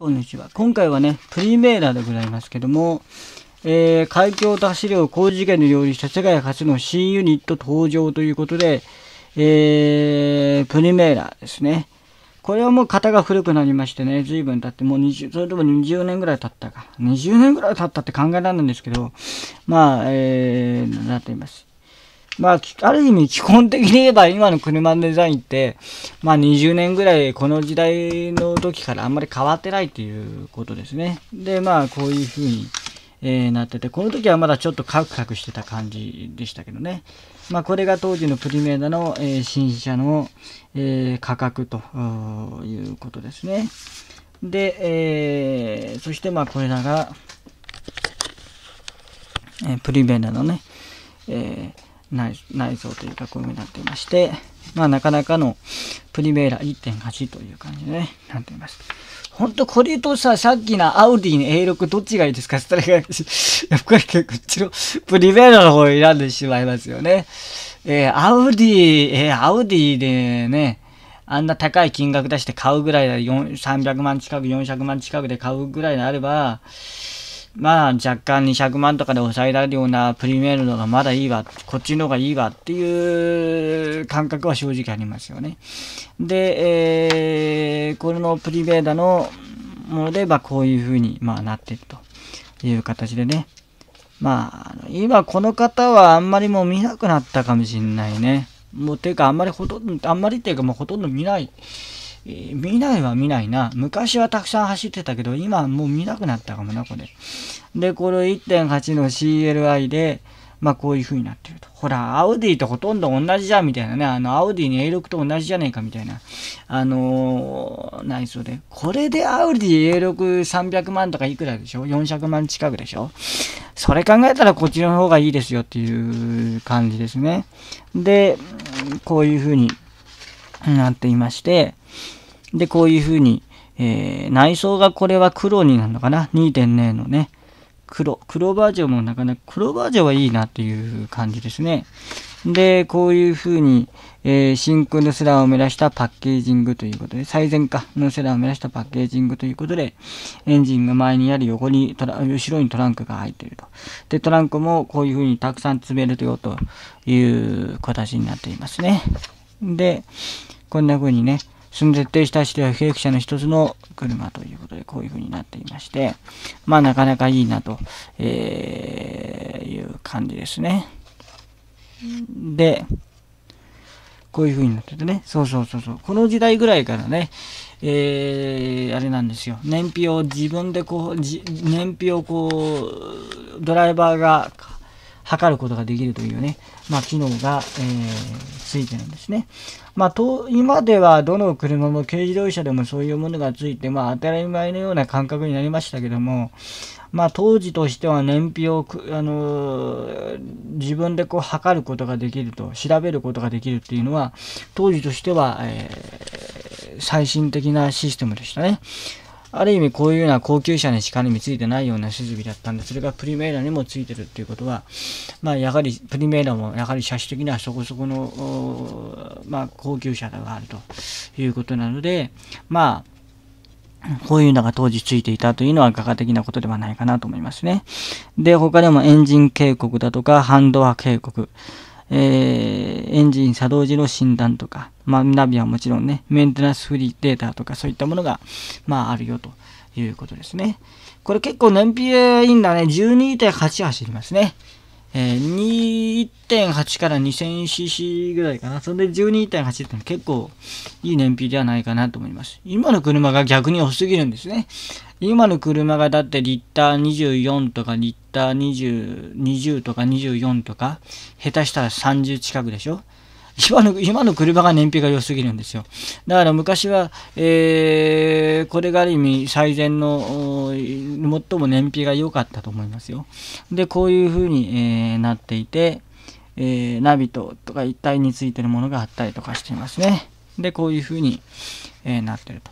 こんにちは。今回はね、プリメーラーでございますけども、えー、海峡と走りを高次元で料理した世界初の新ユニット登場ということで、えー、プリメーラーですね。これはもう型が古くなりましてね、随分経って、もう20、それでも20年ぐらい経ったか。20年ぐらい経ったって考えられるんですけど、まあ、えー、なっています。まあ、ある意味基本的に言えば今の車のデザインって、まあ20年ぐらいこの時代の時からあんまり変わってないっていうことですね。で、まあこういう風に、えー、なってて、この時はまだちょっとカクカクしてた感じでしたけどね。まあこれが当時のプリメーダの、えー、新車の、えー、価格ということですね。で、えー、そしてまあこれらが、えプリメーダのね、えー内内装というかこういう風になっていまして、まあなかなかのプリメーラ1.8という感じで、ね、なっています。ほんとこれとさ、さっきのアウディの A6 どっちがいいですかそれが、やっぱりこっちのプリメーラの方を選んでしまいますよね。えー、アウディ、えー、アウディでね、あんな高い金額出して買うぐらいだ、300万近く、400万近くで買うぐらいであれば、まあ若干200万とかで抑えられるようなプリメールのがまだいいわ、こっちの方がいいわっていう感覚は正直ありますよね。で、えー、これのプリメーダのもので、まあこういうふうに、まあ、なっているという形でね。まあ、今この方はあんまりもう見なくなったかもしんないね。もうていうかあんまりほとんど、あんまりっていうかもうほとんど見ない。見ないは見ないな。昔はたくさん走ってたけど、今はもう見なくなったかもな、これ。で、これ1.8の CLI で、まあこういう風になってると。ほら、アウディとほとんど同じじゃんみたいなね。あの、アウディに A6 と同じじゃねえかみたいな。あのー、内装で。これでアウディ A6300 万とかいくらでしょ ?400 万近くでしょそれ考えたらこっちの方がいいですよっていう感じですね。で、こういう風になっていまして、で、こういうふうに、えー、内装がこれは黒になるのかな ?2.0 のね。黒。黒バージョンもなかなか、黒バージョンはいいなという感じですね。で、こういうふうに、えー、真空のセラーを目指したパッケージングということで、最善化のセラーを目指したパッケージングということで、エンジンが前にあり、横にトラ、後ろにトランクが入っていると。で、トランクもこういうふうにたくさん詰めるよという形になっていますね。で、こんなふうにね、その絶対したは不役者の一つの車ということで、こういう風になっていまして、まあなかなかいいなと、えー、いう感じですね。で、こういう風になっててね、そうそうそうそう、この時代ぐらいからね、えー、あれなんですよ、燃費を自分でこう、燃費をこう、ドライバーが測ることができるというね、まあ、機能が、えー、ついてるんですね。まあ、と、今ではどの車も軽自動車でもそういうものがついて、まあ、当たり前のような感覚になりましたけども、まあ、当時としては燃費を、あのー、自分でこう測ることができると、調べることができるっていうのは、当時としては、えー、最新的なシステムでしたね。ある意味こういうような高級車にしかについてないような設備だったんで、それがプリメイラにもついてるっていうことは、まあやはりプリメイラもやはり車種的にはそこそこの、まあ高級車があるということなので、まあ、こういうのが当時ついていたというのは画家的なことではないかなと思いますね。で、他でもエンジン警告だとか、ハンドア警告、えー、エンジン作動時の診断とか、まあ、ナビはもちろんね、メンテナンスフリーデータとかそういったものが、まあ、あるよということですね。これ結構燃費いいんだね。12.8走りますね。えー、2.8から 2000cc ぐらいかな。それで12.8っての結構いい燃費ではないかなと思います。今の車が逆に多すぎるんですね。今の車がだってリッター24とかリッター 20, 20とか24とか、下手したら30近くでしょ今の、今の車が燃費が良すぎるんですよ。だから昔は、えー、これがある意味最善の、最も燃費が良かったと思いますよ。で、こういう風に、えー、なっていて、えー、ナビととか一体についてるものがあったりとかしていますね。で、こういう風に、えー、なってると。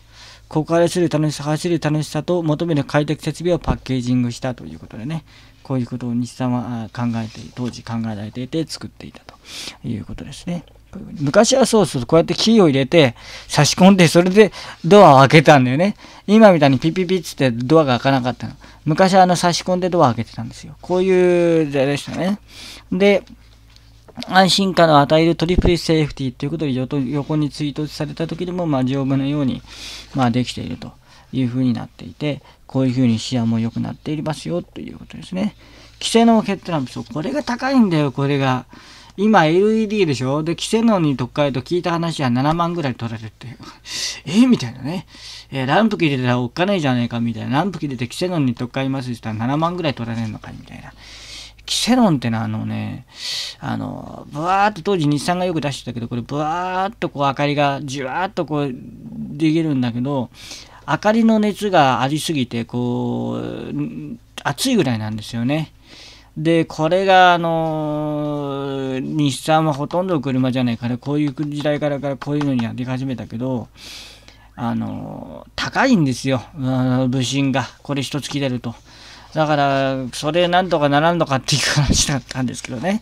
ここからする楽しさ、走る楽しさと求める快適設備をパッケージングしたということでね、こういうことを西さんは考えて、当時考えられていて作っていたということですね。昔はそうするとこうやってキーを入れて差し込んでそれでドアを開けたんだよね今みたいにピピピッつってドアが開かなかったの昔はあの差し込んでドアを開けてたんですよこういう時代でしたねで安心感を与えるトリプルセーフティーということで横に追突された時でもまあ丈夫なようにまあできているというふうになっていてこういうふうに視野も良くなっていますよということですね規制の欠点なんですよこれが高いんだよこれが。今 LED でしょで、キセノンに特化へと聞いた話は7万ぐらい取られるっていう。えみたいなね。えー、ランプ切れたらおっかないじゃないかみたいな。ランプ切れてキセノンに特化かりますって言ったら7万ぐらい取られるのかみたいな。キセノンってのはあのね、あの、ブワーっと当時日産がよく出してたけど、これブワーっとこう明かりがじわーっとこうできるんだけど、明かりの熱がありすぎて、こう、熱いぐらいなんですよね。で、これが、あの日産はほとんど車じゃないから、こういう時代からからこういうのにやり始めたけど、あの高いんですよ、部品が。これ一月出ると。だから、それなんとかならんのかっていう話だったんですけどね。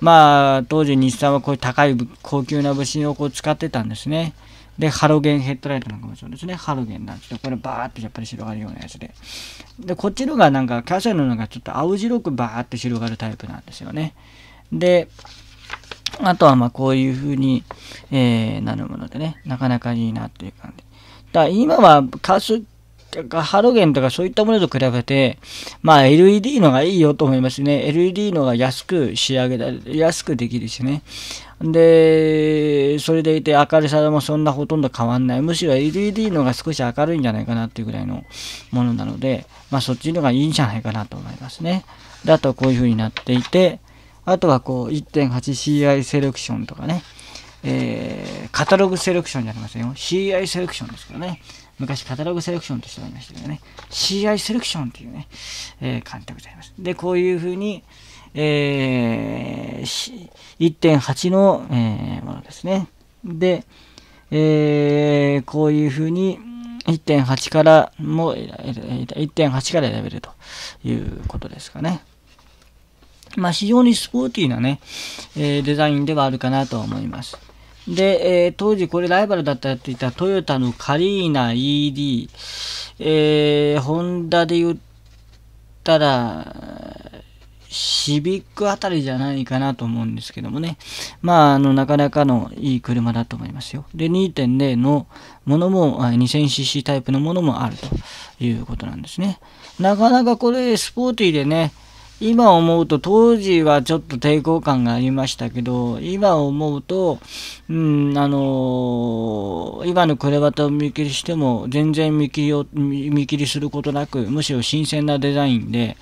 まあ、当時日産はこういう高い高級な部品をこう使ってたんですね。で、ハロゲンヘッドライトなんかもそうですね。ハロゲンなんですね。これバーってやっぱり広がるようなやつで。で、こっちのがなんか、キャシャのがちょっと青白くバーって広がるタイプなんですよね。で、あとはまあこういう風に、えー、なるものでね、なかなかいいなっていう感じ。だ今はカスハロゲンとかそういったものと比べて、まあ LED のがいいよと思いますね。LED のが安く仕上げられ、安くできるしね。で、それでいて明るさもそんなほとんど変わんない。むしろ LED のが少し明るいんじゃないかなっていうぐらいのものなので、まあそっちのがいいんじゃないかなと思いますね。だとこういう風になっていて、あとはこう 1.8CI セレクションとかね。えー、カタログセレクションじゃありませんよ。CI セレクションですけどね。昔カタログセレクションとしておりましたけどね。CI セレクションというね、えー、感じでございます。で、こういうふうに、えー、1.8の、えー、ものですね。で、えー、こういうふうに1.8からも、1.8から選べるということですかね。まあ、非常にスポーティーなね、えー、デザインではあるかなと思います。で、えー、当時これライバルだったっていたトヨタのカリーナ ED、えー、ホンダで言ったら、シビックあたりじゃないかなと思うんですけどもね。まあ、あの、なかなかのいい車だと思いますよ。で、2.0のものも、2000cc タイプのものもあるということなんですね。なかなかこれ、スポーティーでね、今思うと当時はちょっと抵抗感がありましたけど今思うとうんあのー、今のクレバタを見切りしても全然見切りを見切りすることなくむしろ新鮮なデザインで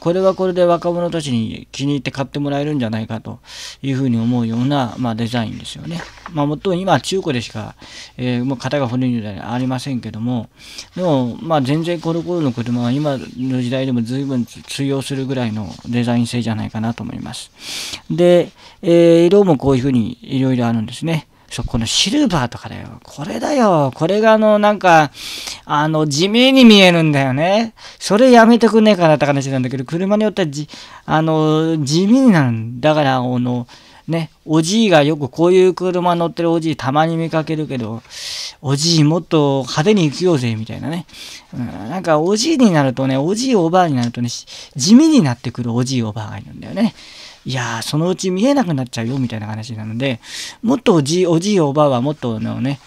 これはこれで若者たちに気に入って買ってもらえるんじゃないかというふうに思うような、まあ、デザインですよね。まあ、もっと今は中古でしか、えー、もう型が古いのでありませんけども、でも、まあ、全然この頃の車は今の時代でも随分通用するぐらいのデザイン性じゃないかなと思います。で、えー、色もこういうふうにいろいろあるんですね。そこのシルバーとかだよ。これだよ。これがあの、なんか、あの、地味に見えるんだよね。それやめてくんねえかなって話なんだけど、車によってはじ、あの、地味になるんだから、あの、ね、おじいがよくこういう車乗ってるおじいたまに見かけるけど、おじいもっと派手に行きようぜ、みたいなね。うん、なんかおじいになるとね、おじいおばあになるとね、地味になってくるおじいおばあがいるんだよね。いやー、そのうち見えなくなっちゃうよ、みたいな話なので、もっとおじい、おじい、おばあはもっとのね、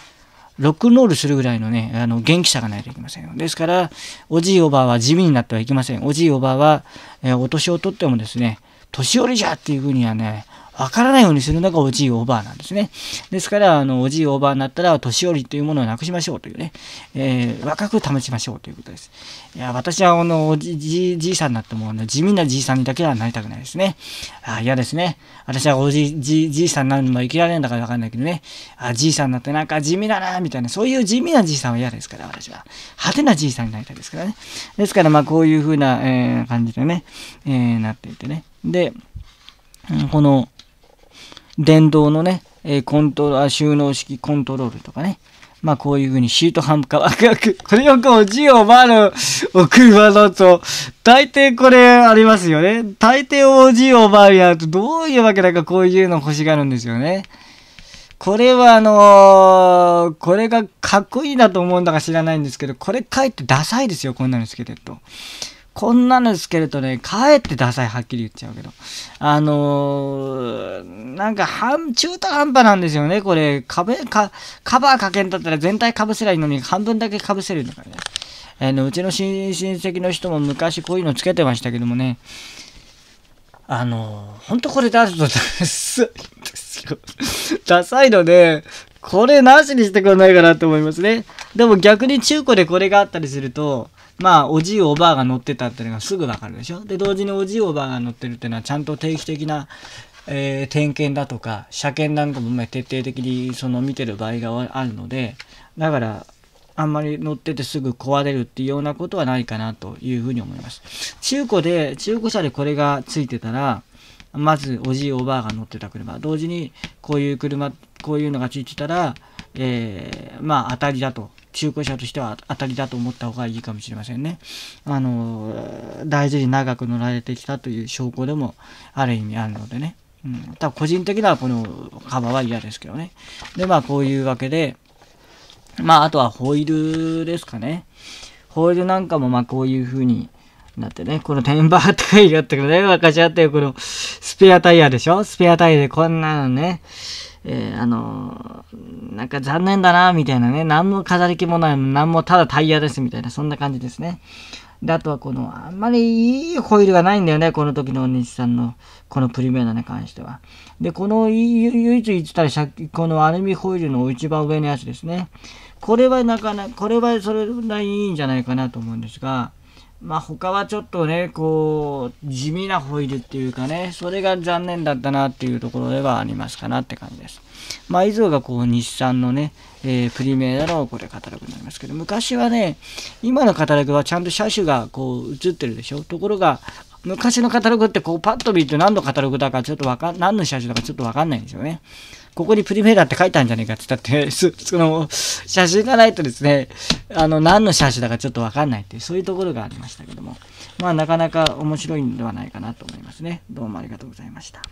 ロックンロールするぐらいのね、あの、元気さがないといけません。ですから、おじいおばあは地味になってはいけません。おじいおばあは、えー、お年をとってもですね、年寄りじゃっていうふうにはね、わからないようにするのがおじいおばあなんですね。ですから、あの、おじいおばあになったら、年寄りというものをなくしましょうというね、えー、若く保ちましょうということです。いや、私は、あの、おじじじいさんになっても、あの地味なじいさんにだけはなりたくないですね。あ、嫌ですね。私はおじじじいさんになるのは生きられんだからわかんないけどね、あ、じいさんになってなんか地味だな、みたいな、そういう地味なじいさんは嫌ですから、私は。派手なじいさんになりたいですからね。ですから、まあ、こういうふうな、えー、感じでね、えー、なっていてね。で、この、電動のね、えコントロー収納式コントロールとかね。まあこういう風にシートハ半カく。これよくおじいおばあのお車だと、大抵これありますよね。大抵おじいおばあやるとどういうわけだかこういうの欲しがるんですよね。これはあのー、これがかっこいいなと思うんだか知らないんですけど、これ書いてダサいですよ、こんなのつけてると。こんなのつけるとね、かえってダサい、はっきり言っちゃうけど。あのー、なんか半、中途半端なんですよね、これ。かべ、か、カバーかけんだったら全体かぶせないのに半分だけかぶせるんだからね。えー、のうちの親戚の人も昔こういうのつけてましたけどもね。あのー、ほんとこれ出すとダサいんですよ。ダサいので、これなしにしてくんないかなと思いますね。でも逆に中古でこれがあったりすると、まあ、おじいおばあが乗ってたっていうのがすぐわかるでしょ。で、同時におじいおばあが乗ってるっていうのはちゃんと定期的な、えー、点検だとか、車検なんかもね、徹底的にその見てる場合があるので、だから、あんまり乗っててすぐ壊れるっていうようなことはないかなというふうに思います。中古で、中古車でこれがついてたら、まずおじいおばあが乗ってた車、同時にこういう車、こういうのがついてたら、えー、まあ当たりだと中古車としては当たりだと思った方がいいかもしれませんね。あの、大事に長く乗られてきたという証拠でもある意味あるのでね。うん、ただ個人的にはこのカバーは嫌ですけどね。で、まあこういうわけで、まああとはホイールですかね。ホイールなんかもまあこういう風になってね、このテンバーってヤってあったね、分かち合ってこのスペアタイヤでしょスペアタイヤでこんなのね。えー、あのー、なんか残念だな、みたいなね、何も飾り気もない、何もただタイヤです、みたいな、そんな感じですね。で、あとはこの、あんまりいいホイールがないんだよね、この時の西さんの、このプリメーナに関しては。で、この唯一言ってたら、このアルミホイールの一番上のやつですね。これはなかなか、これはそれなりにいいんじゃないかなと思うんですが、まあ他はちょっとね、こう、地味なホイールっていうかね、それが残念だったなっていうところではありますかなって感じです。まあ以上がこう日産のね、えー、プリメイラのこれカタログになりますけど、昔はね、今のカタログはちゃんと車種がこう映ってるでしょところが、昔のカタログってこうパッと見ると何のカタログだかちょっとわかん、何の車種だかちょっとわかんないんですよね。ここにプリメーラって書いたんじゃねえかって言ったって、その、写真がないとですね、あの、何の写真だかちょっとわかんないっていう、そういうところがありましたけども、まあ、なかなか面白いんではないかなと思いますね。どうもありがとうございました。